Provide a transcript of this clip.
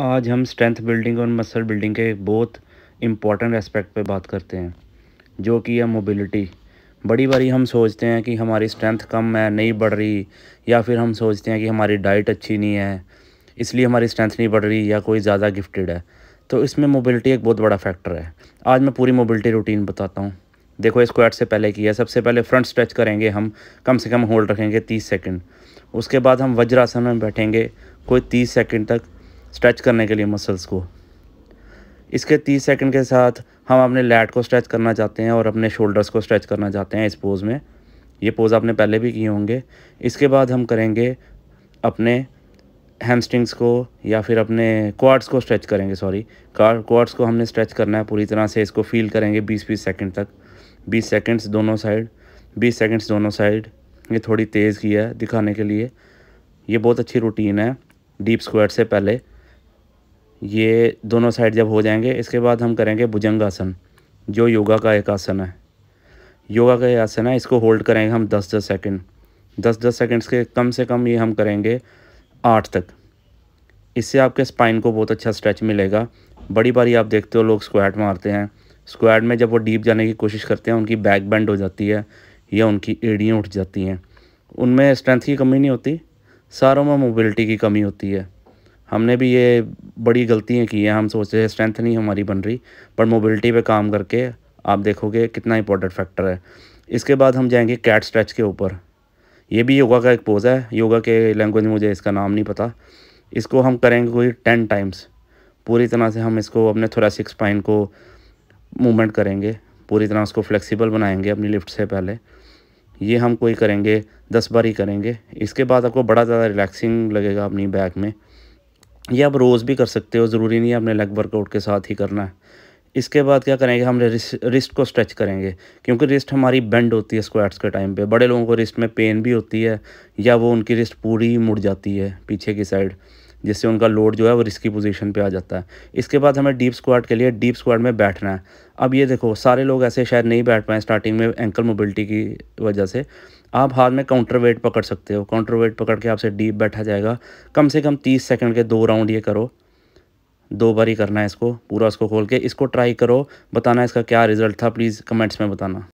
आज हम strength building और मसल बिल्डिंग के बहुत इम्पॉर्टेंट एस्पेक्ट पे बात करते हैं जो कि है मोबिलिटी बड़ी बारी हम सोचते हैं कि हमारी स्ट्रेंथ कम है नहीं बढ़ रही या फिर हम सोचते हैं कि हमारी डाइट अच्छी नहीं है इसलिए हमारी स्ट्रेंथ नहीं बढ़ रही या कोई ज़्यादा गिफ्टेड है तो इसमें मोबिलिटी एक बहुत बड़ा फैक्टर है आज मैं पूरी मोबिलिटी रूटीन बताता हूँ देखो स्क्वाट से पहले किया सबसे पहले फ्रंट स्ट्रेच करेंगे हम कम से कम होल्ड रखेंगे तीस सेकेंड उसके बाद हम वज्रासन में बैठेंगे कोई तीस सेकेंड तक स्ट्रेच करने के लिए मसल्स को इसके 30 सेकंड के साथ हम अपने लैट को स्ट्रेच करना चाहते हैं और अपने शोल्डर्स को स्ट्रेच करना चाहते हैं इस पोज़ में ये पोज़ आपने पहले भी किए होंगे इसके बाद हम करेंगे अपने हैमस्ट्रिंग्स को या फिर अपने क्वाड्स को स्ट्रेच करेंगे सॉरी क्वाड्स को हमने स्ट्रेच करना है पूरी तरह से इसको फील करेंगे 20-20 सेकंड तक 20 सेकंड्स दोनों साइड 20 सेकंड्स दोनों साइड ये थोड़ी तेज़ की है दिखाने के लिए ये बहुत अच्छी रूटीन है डीप स्क्वाड से पहले ये दोनों साइड जब हो जाएंगे इसके बाद हम करेंगे भुजंग आसन जो योगा का एक आसन है योगा का एक आसन है इसको होल्ड करेंगे हम दस दस सेकेंड दस दस सेकेंड्स के कम से कम ये हम करेंगे आठ तक इससे आपके स्पाइन को बहुत अच्छा स्ट्रेच मिलेगा बड़ी बारी आप देखते हो लोग स्क्वाड मारते हैं स्क्वाड में जब वो डीप जाने की कोशिश करते हैं उनकी बैक बैंड हो जाती है या उनकी एड़ियाँ उठ जाती हैं उनमें स्ट्रेंथ की कमी नहीं होती सारों में मोबिलिटी की कमी होती है हमने भी ये बड़ी गलतियाँ की हैं हम सोच रहे हैं स्ट्रेंथ नहीं हमारी बन रही पर मोबिलिटी पे काम करके आप देखोगे कितना इंपॉर्टेंट फैक्टर है इसके बाद हम जाएंगे कैट स्ट्रेच के ऊपर ये भी योगा का एक पोज है योगा के लैंग्वेज में मुझे इसका नाम नहीं पता इसको हम करेंगे कोई टेन टाइम्स पूरी तरह से हम इसको अपने थोरासिक स्पाइन को मूवमेंट करेंगे पूरी तरह उसको फ्लेक्सिबल बनाएंगे अपनी लिफ्ट से पहले ये हम कोई करेंगे दस बार ही करेंगे इसके बाद आपको बड़ा ज़्यादा रिलैक्सिंग लगेगा अपनी बैक में ये आप रोज़ भी कर सकते हो ज़रूरी नहीं है आपने लेग वर्कआउट के साथ ही करना है इसके बाद क्या करेंगे हम रिस्ट को स्ट्रेच करेंगे क्योंकि रिस्ट हमारी बेंड होती है स्क्वाट्स के टाइम पे बड़े लोगों को रिस्ट में पेन भी होती है या वो उनकी रिस्ट पूरी मुड़ जाती है पीछे की साइड जिससे उनका लोड जो है वो रिस्की पोजीशन पे आ जाता है इसके बाद हमें डीप स्क्वाड के लिए डीप स्क्वाड में बैठना है अब ये देखो सारे लोग ऐसे शायद नहीं बैठ पाए स्टार्टिंग में एंकल मोबिलिटी की वजह से आप हाथ में काउंटर वेट पकड़ सकते हो काउंटर वेट पकड़ के आपसे डीप बैठा जाएगा कम से कम तीस सेकेंड के दो राउंड ये करो दो बार ही करना है इसको पूरा उसको खोल के इसको ट्राई करो बताना इसका क्या रिज़ल्ट था प्लीज़ कमेंट्स में बताना